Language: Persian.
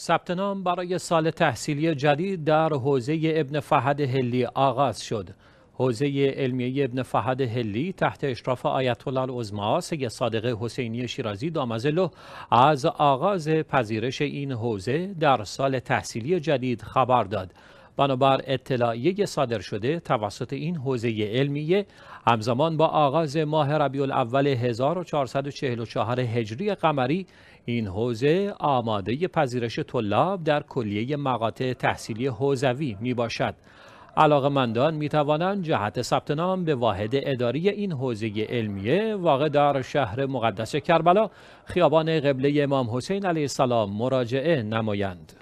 ثبت نام برای سال تحصیلی جدید در حوزه ابن فهد هلی آغاز شد. حوزه علمیه ابن فهد هلی تحت اشراف آیت الله العظما سید صادق حسینی شیرازی دامزلو از آغاز پذیرش این حوزه در سال تحصیلی جدید خبر داد. بنابر اطلاعیه صادر شده توسط این حوزه علمیه همزمان با آغاز ماه ربیع الاول 1444 هجری قمری این حوزه آماده پذیرش طلاب در کلیه مقاطع تحصیلی حوزوی می باشد. مندان می توانند جهت ثبت نام به واحد اداری این حوزه علمیه واقع در شهر مقدس کربلا خیابان قبله امام حسین علیه السلام مراجعه نمایند.